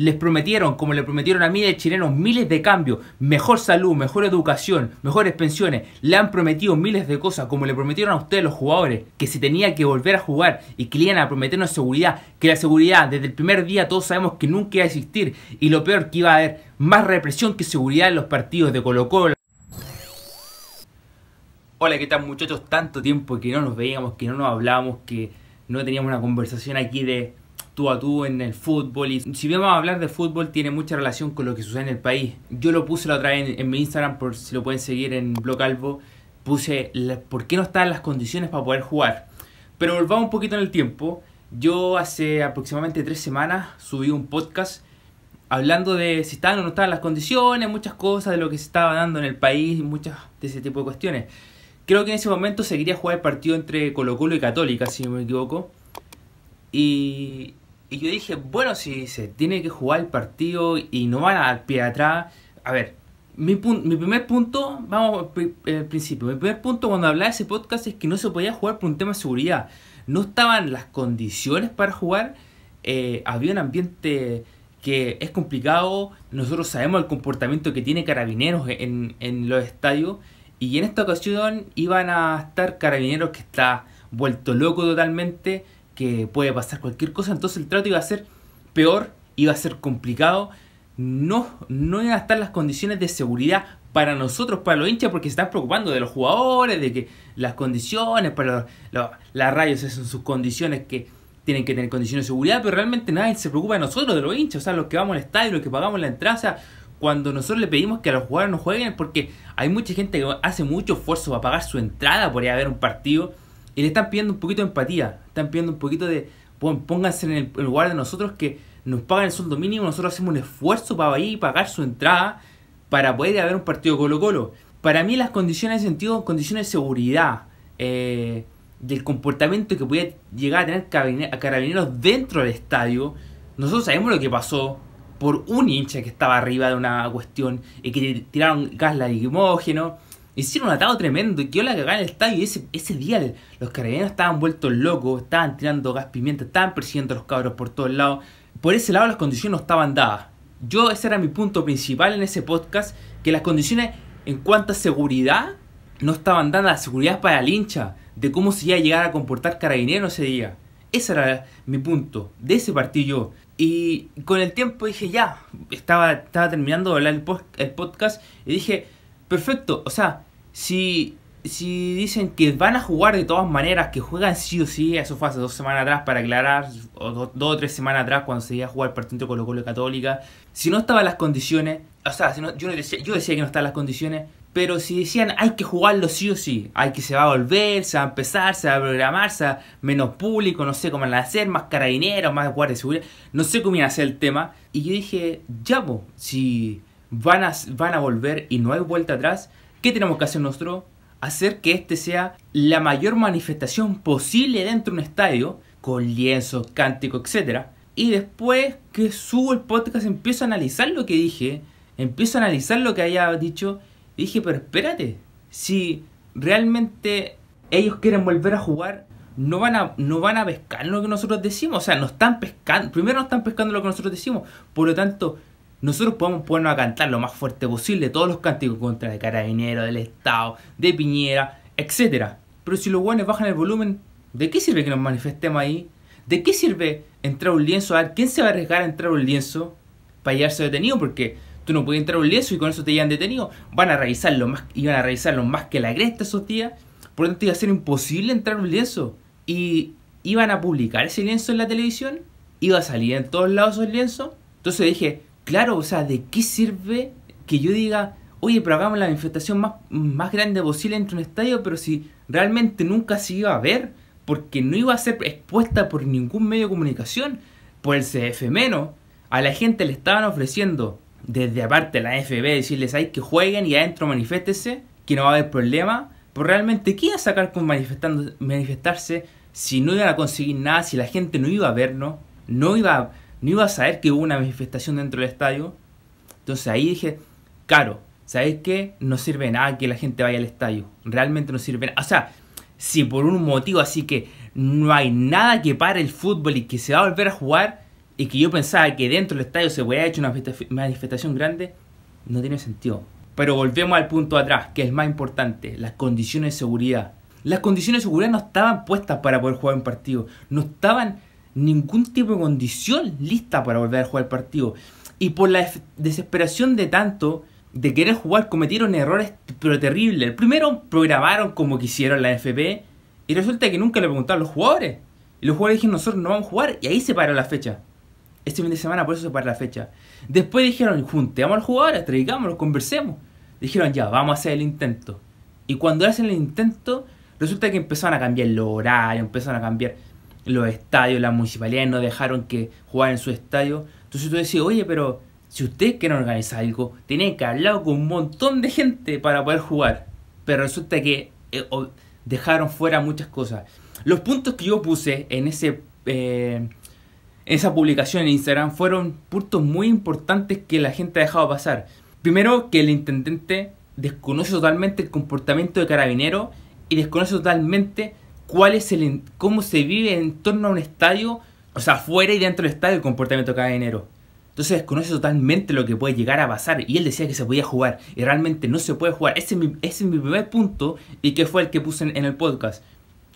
les prometieron, como le prometieron a miles de chilenos, miles de cambios, mejor salud, mejor educación, mejores pensiones, le han prometido miles de cosas, como le prometieron a ustedes los jugadores, que se tenía que volver a jugar y que le iban a prometernos seguridad, que la seguridad desde el primer día todos sabemos que nunca iba a existir y lo peor que iba a haber más represión que seguridad en los partidos de Colo Colo. Hola, ¿qué tal muchachos? Tanto tiempo que no nos veíamos, que no nos hablábamos, que no teníamos una conversación aquí de tú a tú en el fútbol. Y si bien vamos a hablar de fútbol, tiene mucha relación con lo que sucede en el país. Yo lo puse la otra vez en, mi Instagram, por si lo pueden seguir en Blog Albo, puse por qué no están las condiciones para poder jugar. Pero volvamos un poquito en el tiempo. Yo hace aproximadamente tres semanas subí un podcast hablando de si estaban o no estaban las condiciones, muchas cosas de lo que se estaba dando en el país, Y muchas de ese tipo de cuestiones. Creo que en ese momento seguiría jugando jugar el partido entre Colo Colo y Católica, si no me equivoco. Y, y yo dije, bueno, si se tiene que jugar el partido y no van a dar pie atrás. A ver, mi, mi primer punto, vamos al principio. Mi primer punto cuando hablaba de ese podcast es que no se podía jugar por un tema de seguridad. No estaban las condiciones para jugar. Eh, había un ambiente que es complicado. Nosotros sabemos el comportamiento que tiene carabineros en, en los estadios. Y en esta ocasión iban a estar carabineros que está vuelto loco totalmente que puede pasar cualquier cosa, entonces el trato iba a ser peor, iba a ser complicado, no, no iban a estar las condiciones de seguridad para nosotros, para los hinchas, porque se están preocupando de los jugadores, de que las condiciones, para las rayos son sus condiciones que tienen que tener condiciones de seguridad, pero realmente nadie se preocupa de nosotros, de los hinchas, o sea, los que vamos al estadio, los que pagamos la entrada, cuando nosotros le pedimos que a los jugadores no jueguen, porque hay mucha gente que hace mucho esfuerzo para pagar su entrada por ir a ver un partido, y le están pidiendo un poquito de empatía, están pidiendo un poquito de, pónganse en el, lugar de nosotros que nos pagan el sueldo mínimo, nosotros hacemos un esfuerzo para ir y pagar su entrada para poder haber un partido Colo-Colo. Para mí las condiciones de sentido, condiciones de seguridad, eh, del comportamiento que podía llegar a tener carabineros dentro del estadio, nosotros sabemos lo que pasó por un hincha que estaba arriba de una cuestión y que tiraron gas lacrimógeno Hicieron un atado tremendo y quedó la cagada en el estadio. Y ese, ese día los carabineros estaban vueltos locos, estaban tirando gas pimienta, estaban persiguiendo a los cabros por todos lados. Por ese lado las condiciones no estaban dadas. Yo ese era mi punto principal en ese podcast, que las condiciones en cuanto a seguridad no estaban dadas, la seguridad para el hincha, de cómo se iba a llegar a comportar carabineros ese día. Ese era mi punto de ese partido. Y con el tiempo dije, ya, estaba, estaba terminando de hablar el, el podcast y dije, perfecto. O sea, si, si dicen que van a jugar de todas maneras, que juegan sí o sí, eso fue hace dos semanas atrás para aclarar, o dos o tres semanas atrás cuando se iba a jugar el partido Colo Colo Católica, si no estaban las condiciones, o sea, yo, decía, yo decía que no estaban las condiciones, pero si decían hay que jugarlo sí o sí, hay que se va a volver, se va a empezar, se va a programar, se va a menos público, no sé cómo van a hacer, más carabineros, más guardia de seguridad, no sé cómo iba a ser el tema. Y yo dije, ya, Pues, si van a, van a volver y no hay vuelta atrás, ¿qué tenemos que hacer nosotros? Hacer que este sea la mayor manifestación posible dentro de un estadio, con lienzos, cánticos, etc. Y después que subo el podcast empiezo a analizar lo que dije, empiezo a analizar lo que haya dicho, dije, pero espérate, si realmente ellos quieren volver a jugar, no van a, no van a pescar lo que nosotros decimos. O sea, no están pescando, primero no están pescando lo que nosotros decimos. Por lo tanto, nosotros podemos ponernos a cantar lo más fuerte posible todos los cánticos contra el carabinero, del Estado, de Piñera, etc. Pero si los buenos bajan el volumen, ¿de qué sirve que nos manifestemos ahí? ¿De qué sirve entrar un lienzo? A ¿quién se va a arriesgar a entrar un lienzo para llevarse detenido? Porque tú no puedes entrar un lienzo y con eso te llevan detenido. Van a revisarlo más, iban a revisarlo más que la cresta esos días. Por lo tanto, iba a ser imposible entrar un lienzo. Y iban a publicar ese lienzo en la televisión. Iba a salir en todos lados esos lienzo. Entonces dije, claro, o sea, ¿de qué sirve que yo diga, oye, pero hagamos la manifestación más, más grande posible dentro de un estadio, pero si realmente nunca se iba a ver, porque no iba a ser expuesta por ningún medio de comunicación, por el CF menos, a la gente le estaban ofreciendo desde aparte la FB decirles hay que jueguen y adentro maniféstese, que no va a haber problema, pero pues realmente ¿qué iba a sacar con manifestando, manifestarse si no iban a conseguir nada, si la gente no iba a vernos, no iba a no iba a saber que hubo una manifestación dentro del estadio. Entonces ahí dije, caro, sabes qué? No sirve nada que la gente vaya al estadio. Realmente no sirve nada. O sea, si por un motivo así que no hay nada que pare el fútbol y que se va a volver a jugar y que yo pensaba que dentro del estadio se hubiera hecho una manifestación grande, no tiene sentido. Pero volvemos al punto atrás, que es más importante, las condiciones de seguridad. Las condiciones de seguridad no estaban puestas para poder jugar un partido, no estaban ningún tipo de condición lista para volver a jugar el partido. Y por la desesperación de tanto de querer jugar, cometieron errores pero terribles. primero programaron como quisieron la FP y resulta que nunca le preguntaron a los jugadores. Y los jugadores dijeron, nosotros no vamos a jugar y ahí se paró la fecha. Este fin de semana por eso se paró la fecha. Después dijeron, junteamos a los jugadores, los conversemos. Dijeron, ya, vamos a hacer el intento. Y cuando hacen el intento, resulta que empezaron a cambiar el horario, empezaron a cambiar los estadios, las municipalidades no dejaron que jugar en su estadio. Entonces tú decís, oye, pero si ustedes quieren organizar algo, tienen que hablar con un montón de gente para poder jugar. Pero resulta que eh, dejaron fuera muchas cosas. Los puntos que yo puse en ese... Eh, esa publicación en Instagram fueron puntos muy importantes que la gente ha dejado pasar. Primero, que el intendente desconoce totalmente el comportamiento de carabinero y desconoce totalmente cuál es el, cómo se vive en torno a un estadio, o sea, fuera y dentro del estadio el comportamiento enero. Entonces desconoce totalmente lo que puede llegar a pasar. Y él decía que se podía jugar. Y realmente no se puede jugar. Ese es mi, primer punto. Y que fue el que puse en, el podcast.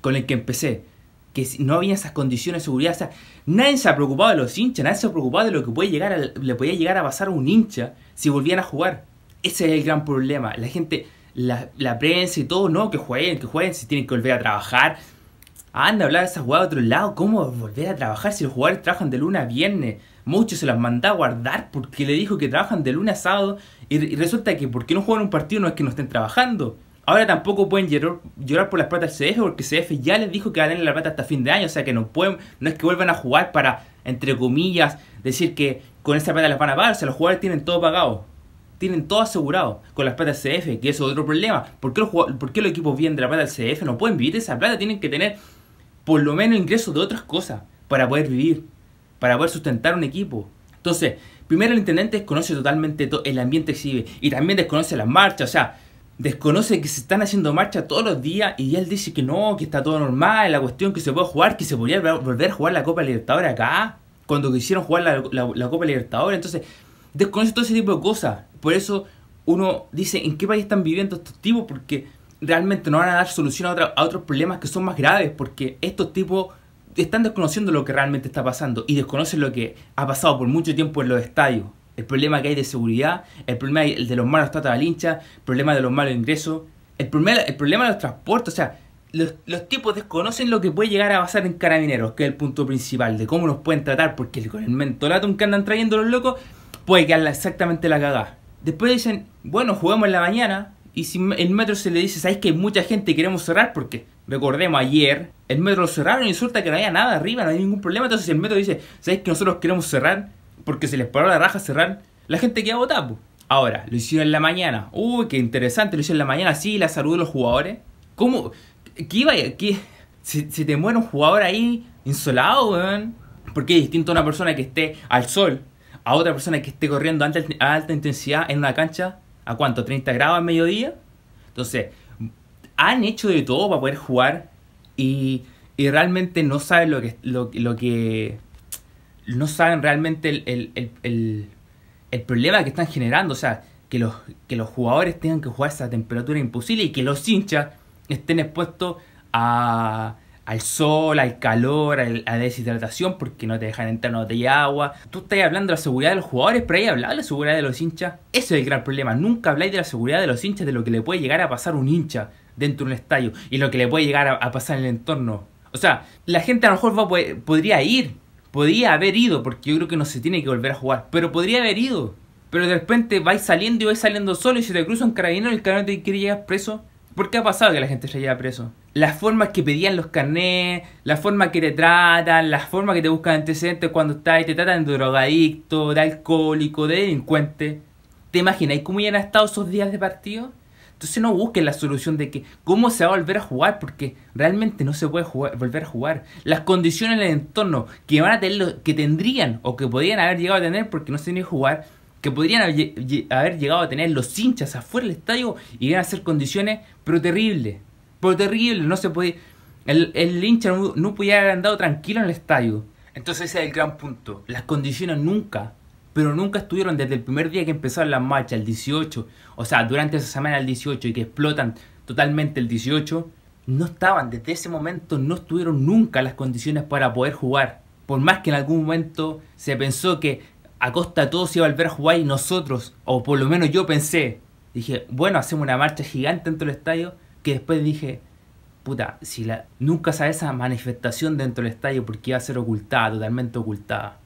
Con el que empecé. Que no había esas condiciones de seguridad. O sea, nadie se ha preocupado de los hinchas. Nadie se ha preocupado de lo que puede llegar le podía llegar a pasar a un hincha si volvían a jugar. Ese es el gran problema. La gente la, prensa y todo, no, que jueguen, que jueguen, si tienen que volver a trabajar. Anda a hablar de esas jugadas de otro lado, ¿cómo volver a trabajar si los jugadores trabajan de luna a viernes? Muchos se las mandan a guardar porque le dijo que trabajan de lunes a sábado y, resulta que porque no juegan un partido no es que no estén trabajando. Ahora tampoco pueden llorar, llorar por las plata del CF porque el CF ya les dijo que van a tener la plata hasta fin de año, o sea que no pueden, no es que vuelvan a jugar para, entre comillas, decir que con esa plata las van a pagar, o sea, los jugadores tienen todo pagado tienen todo asegurado con las plata del CF, que es otro problema. ¿Por qué, los, ¿Por los equipos vienen de la plata del CF? No pueden vivir de esa plata, tienen que tener por lo menos ingresos de otras cosas para poder vivir, para poder sustentar un equipo. Entonces, primero el intendente desconoce totalmente todo el ambiente que vive. y también desconoce las marchas, o sea, desconoce que se están haciendo marchas todos los días y él dice que no, que está todo normal, la cuestión que se puede jugar, que se podría volver a jugar la Copa Libertadores acá, cuando quisieron jugar la, la Copa Libertadores, entonces desconoce todo ese tipo de cosas. Por eso uno dice en qué país están viviendo estos tipos, porque realmente no van a dar solución a, otros problemas que son más graves, porque estos tipos están desconociendo lo que realmente está pasando y desconocen lo que ha pasado por mucho tiempo en los estadios. El problema que hay de seguridad, el problema de los malos tratos la lincha el problema de los malos ingresos, el problema, el problema de los transportes, o sea, los, tipos desconocen lo que puede llegar a pasar en carabineros, que es el punto principal de cómo nos pueden tratar, porque con el mentolato que andan trayendo los locos, puede quedar exactamente la cagada. Después dicen, bueno, jugamos en la mañana. Y si el metro se le dice, ¿sabes que mucha gente queremos cerrar? Porque, recordemos, ayer el metro lo cerraron y resulta que no había nada arriba, no hay ningún problema. Entonces el metro dice, ¿sabes que nosotros queremos cerrar? Porque se les paró la raja cerrar. La gente queda botada. Ahora, lo hicieron en la mañana. Uy, qué interesante, lo hicieron en la mañana. Sí, la salud de los jugadores. ¿Cómo? ¿Qué iba? ¿Qué? Se te muere un jugador ahí, insolado, weón. Porque es distinto a una persona que esté al sol, a otra persona que esté corriendo a alta, intensidad en una cancha, ¿a cuánto? ¿30 grados al mediodía? Entonces, han hecho de todo para poder jugar y, realmente no saben lo que... Lo, lo que no saben realmente el, el, problema que están generando. O sea, que los, que los jugadores tengan que jugar a esa temperatura imposible y que los hinchas estén expuestos a, al sol, al calor, a la deshidratación, porque no te dejan entrar no te de agua. Tú estás hablando de la seguridad de los jugadores, pero ahí hablar de la seguridad de los hinchas. Ese es el gran problema. Nunca habláis de la seguridad de los hinchas, de lo que le puede llegar a pasar un hincha dentro de un estadio y lo que le puede llegar a, pasar en el entorno. O sea, la gente a lo mejor podría ir, podría haber ido, porque yo creo que no se tiene que volver a jugar, pero podría haber ido. Pero de repente vais saliendo y vais saliendo solo y si te cruza un carabinero, el carabinero te quiere llegar preso. ¿Por qué ha pasado que la gente se haya preso? Las formas que pedían los carnés la forma que te tratan, Las formas que te buscan antecedentes cuando estás y te tratan de drogadicto, de alcohólico, de delincuente. ¿Te imaginas cómo ya han estado esos días de partido? Entonces no busquen la solución de que cómo se va a volver a jugar, porque realmente no se puede volver a jugar. Las condiciones del entorno que van a tener, que tendrían o que podrían haber llegado a tener porque no se tiene que jugar, que podrían haber llegado a tener los hinchas afuera del estadio y van a ser condiciones pero terribles. Pero terrible, no se puede. El, el hincha no, podía haber andado tranquilo en el estadio. Entonces ese es el gran punto. Las condiciones nunca, pero nunca estuvieron desde el primer día que empezaron la marcha el 18, o sea, durante esa semana el 18 y que explotan totalmente el 18, no estaban, desde ese momento no estuvieron nunca las condiciones para poder jugar. Por más que en algún momento se pensó que a costa de todo se iba a volver a jugar y nosotros, o por lo menos yo pensé, dije, bueno, hacemos una marcha gigante dentro del estadio, que después dije, puta, si la, nunca sabe esa manifestación dentro del estadio porque iba a ser ocultada, totalmente ocultada.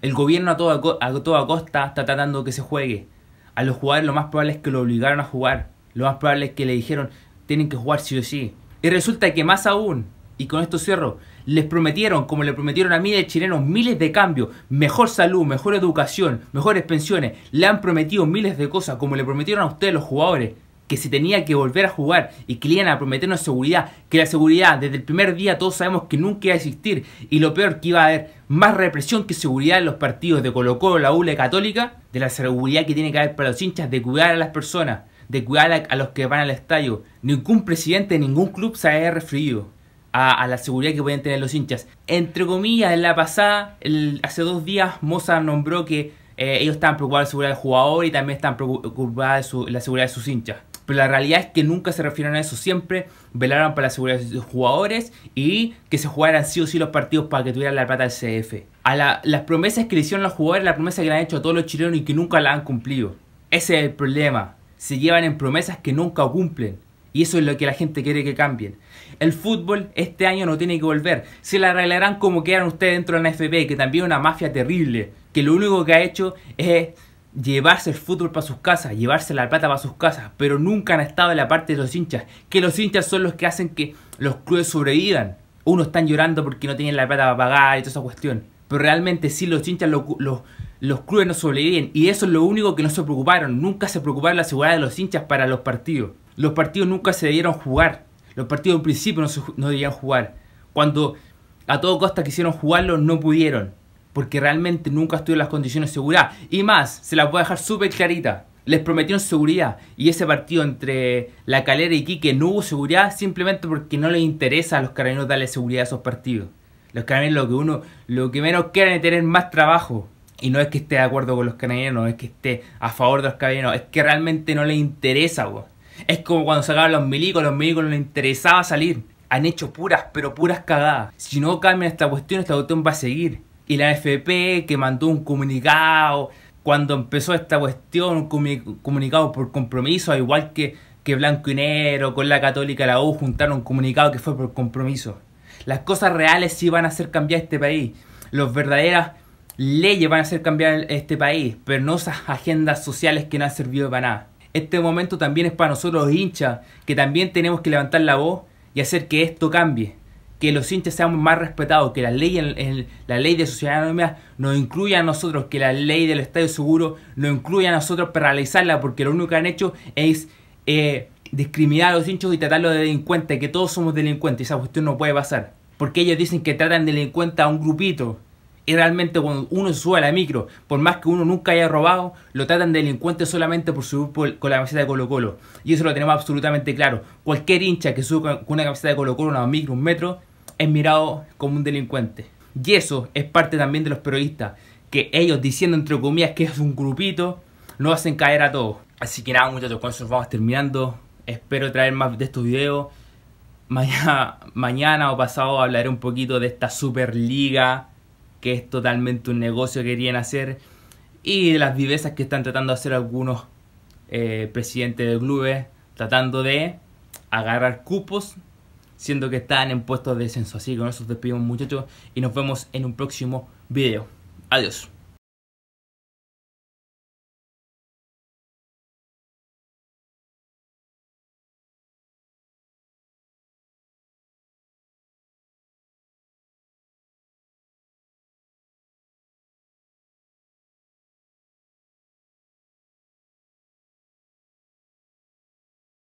El gobierno a toda, a toda costa está tratando que se juegue. A los jugadores lo más probable es que lo obligaron a jugar. Lo más probable es que le dijeron, tienen que jugar sí o sí. Y resulta que más aún, y con esto cierro, les prometieron, como le prometieron a miles de chilenos, miles de cambios, mejor salud, mejor educación, mejores pensiones, le han prometido miles de cosas, como le prometieron a ustedes los jugadores que se tenía que volver a jugar y que le iban a prometernos seguridad, que la seguridad desde el primer día todos sabemos que nunca iba a existir y lo peor que iba a haber más represión que seguridad en los partidos de Colo Colo, la ULE Católica, de la seguridad que tiene que haber para los hinchas de cuidar a las personas, de cuidar a, los que van al estadio. Ningún presidente de ningún club se haya referido. A, la seguridad que pueden tener los hinchas. Entre comillas, en la pasada, hace dos días, Mozart nombró que eh, ellos estaban preocupados de la seguridad del jugador y también están preocupados de la seguridad de sus hinchas pero la realidad es que nunca se refirieron a eso, siempre velaron para la seguridad de sus jugadores y que se jugaran sí o sí los partidos para que tuvieran la plata del CF. A las promesas que le hicieron los jugadores, las promesas que le han hecho a todos los chilenos y que nunca la han cumplido. Ese es el problema, se llevan en promesas que nunca cumplen. Y eso es lo que la gente quiere que cambien. El fútbol este año no tiene que volver. Se la arreglarán como quedan ustedes dentro de la FP, que también es una mafia terrible, que lo único que ha hecho es llevarse el fútbol para sus casas, llevarse la plata para sus casas, pero nunca han estado en la parte de los hinchas, que los hinchas son los que hacen que los clubes sobrevivan. Uno están llorando porque no tienen la plata para pagar y toda esa cuestión, pero realmente sí los hinchas, los, clubes no sobreviven y eso es lo único que no se preocuparon, nunca se preocuparon la seguridad de los hinchas para los partidos. Los partidos nunca se debieron jugar, los partidos en principio no, se, no debían jugar. Cuando a todo costa quisieron jugarlos, no pudieron porque realmente nunca en las condiciones de seguridad. Y más, se las voy a dejar súper clarita. Les prometieron seguridad y ese partido entre La Calera y Quique no hubo seguridad simplemente porque no les interesa a los canadienses darle seguridad a esos partidos. Los canadienses lo que uno, lo que menos quieren es tener más trabajo. Y no es que esté de acuerdo con los canadienses no es que esté a favor de los canadienses es que realmente no les interesa, Es como cuando sacaban los milicos, los milicos no les interesaba salir. Han hecho puras, pero puras cagadas. Si no cambian esta cuestión, esta cuestión va a seguir y la AFP que mandó un comunicado cuando empezó esta cuestión, un comunicado por compromiso, igual que, que Blanco y Negro con la Católica la U juntaron un comunicado que fue por compromiso. Las cosas reales sí van a hacer cambiar este país. Las verdaderas leyes van a hacer cambiar este país, pero no esas agendas sociales que no han servido para nada. Este momento también es para nosotros los hinchas, que también tenemos que levantar la voz y hacer que esto cambie que los hinchas seamos más respetados, que la ley, en, la ley de sociedad anónima nos incluya a nosotros, que la ley del estadio seguro nos incluya a nosotros para realizarla, porque lo único que han hecho es eh, discriminar a los hinchos y tratarlos de delincuentes, que todos somos delincuentes, esa cuestión no puede pasar. Porque ellos dicen que tratan delincuentes a un grupito. Y realmente cuando uno sube a la micro, por más que uno nunca haya robado, lo tratan de delincuente solamente por subir con la camiseta de Colo Colo. Y eso lo tenemos absolutamente claro. Cualquier hincha que sube con, con una camiseta de Colo Colo, una micro, un metro, es mirado como un delincuente. Y eso es parte también de los periodistas, que ellos diciendo entre comillas que es un grupito, no hacen caer a todos. Así que nada muchachos, con eso vamos terminando. Espero traer más de estos videos. Mañana, o pasado hablaré un poquito de esta Superliga, que es totalmente un negocio que querían hacer, y de las vivezas que están tratando de hacer algunos eh, presidentes de clubes, tratando de agarrar cupos siendo que están en puestos de descenso. Así que con eso despido muchachos y nos vemos en un próximo video. Adiós.